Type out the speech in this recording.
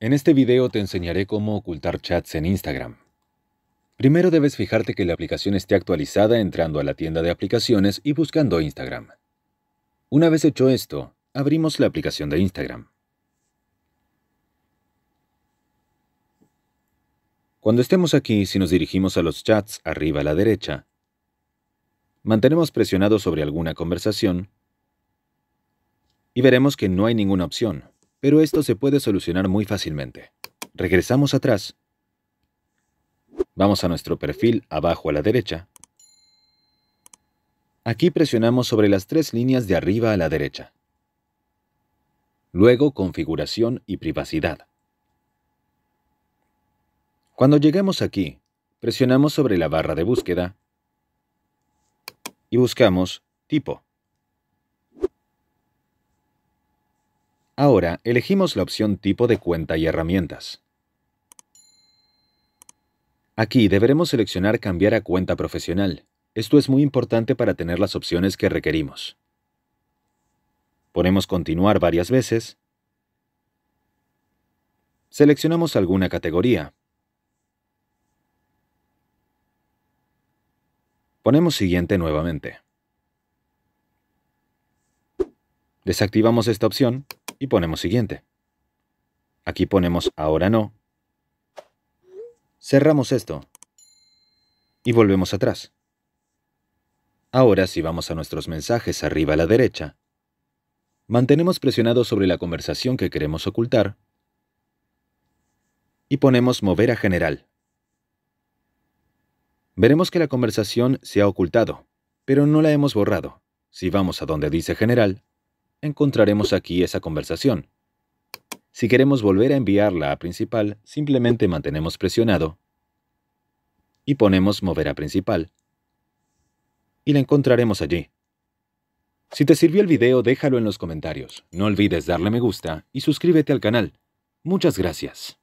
En este video te enseñaré cómo ocultar chats en Instagram. Primero debes fijarte que la aplicación esté actualizada entrando a la tienda de aplicaciones y buscando Instagram. Una vez hecho esto, abrimos la aplicación de Instagram. Cuando estemos aquí, si nos dirigimos a los chats arriba a la derecha, mantenemos presionado sobre alguna conversación y veremos que no hay ninguna opción. Pero esto se puede solucionar muy fácilmente. Regresamos atrás. Vamos a nuestro perfil abajo a la derecha. Aquí presionamos sobre las tres líneas de arriba a la derecha. Luego configuración y privacidad. Cuando lleguemos aquí, presionamos sobre la barra de búsqueda y buscamos tipo. Ahora elegimos la opción Tipo de cuenta y herramientas. Aquí deberemos seleccionar Cambiar a cuenta profesional. Esto es muy importante para tener las opciones que requerimos. Ponemos Continuar varias veces. Seleccionamos alguna categoría. Ponemos Siguiente nuevamente. Desactivamos esta opción y ponemos siguiente. Aquí ponemos ahora no. Cerramos esto. Y volvemos atrás. Ahora si vamos a nuestros mensajes arriba a la derecha, mantenemos presionado sobre la conversación que queremos ocultar y ponemos mover a general. Veremos que la conversación se ha ocultado, pero no la hemos borrado. Si vamos a donde dice general, encontraremos aquí esa conversación. Si queremos volver a enviarla a principal, simplemente mantenemos presionado y ponemos mover a principal. Y la encontraremos allí. Si te sirvió el video, déjalo en los comentarios. No olvides darle me gusta y suscríbete al canal. Muchas gracias.